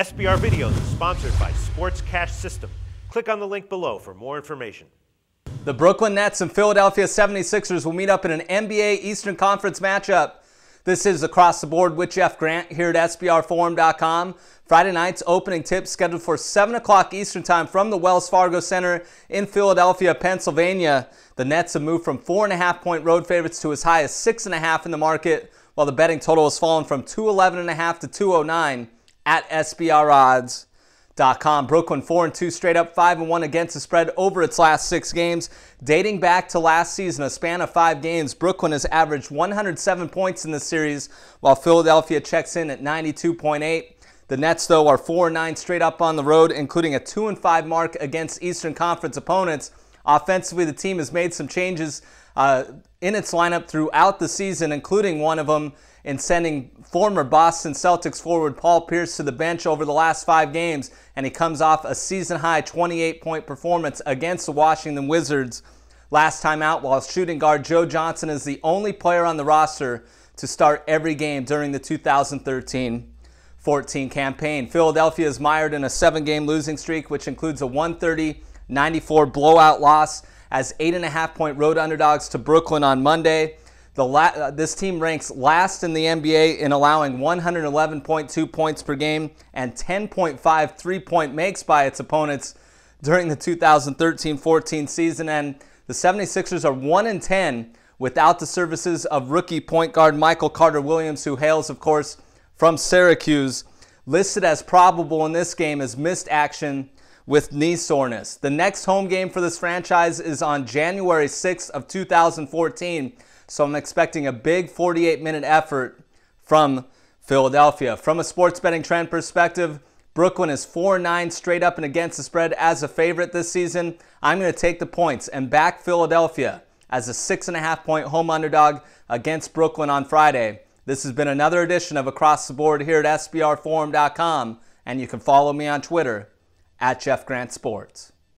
SBR Videos is sponsored by Sports Cash System. Click on the link below for more information. The Brooklyn Nets and Philadelphia 76ers will meet up in an NBA Eastern Conference matchup. This is Across the Board with Jeff Grant here at SBRForum.com. Friday night's opening tip scheduled for 7 o'clock Eastern Time from the Wells Fargo Center in Philadelphia, Pennsylvania. The Nets have moved from 4.5 point road favorites to as high as 6.5 in the market, while the betting total has fallen from 211.5 to 209 at SBRodds.com. Brooklyn 4 and 2 straight up, 5 and 1 against the spread over its last six games. Dating back to last season, a span of five games, Brooklyn has averaged 107 points in the series, while Philadelphia checks in at 92.8. The Nets, though, are 4 and 9 straight up on the road, including a 2 and 5 mark against Eastern Conference opponents. Offensively, the team has made some changes uh, in its lineup throughout the season, including one of them in sending former Boston Celtics forward Paul Pierce to the bench over the last five games. And he comes off a season high 28 point performance against the Washington Wizards last time out, while shooting guard Joe Johnson is the only player on the roster to start every game during the 2013 14 campaign. Philadelphia is mired in a seven game losing streak, which includes a 130 94 blowout loss as eight and a half point road underdogs to Brooklyn on Monday. La- uh, this team ranks last in the NBA in allowing 111.2 points per game and 10.5 three point makes by its opponents during the 2013 14 season. And the 76ers are 1 in 10 without the services of rookie point guard Michael Carter Williams, who hails, of course, from Syracuse. Listed as probable in this game is missed action with knee soreness. The next home game for this franchise is on January 6th of 2014, so I'm expecting a big 48-minute effort from Philadelphia. From a sports betting trend perspective, Brooklyn is 4-9 straight up and against the spread as a favorite this season. I'm going to take the points and back Philadelphia as a 6.5 point home underdog against Brooklyn on Friday. This has been another edition of Across the Board here at SBRForum.com, and you can follow me on Twitter at Jeff Grant Sports.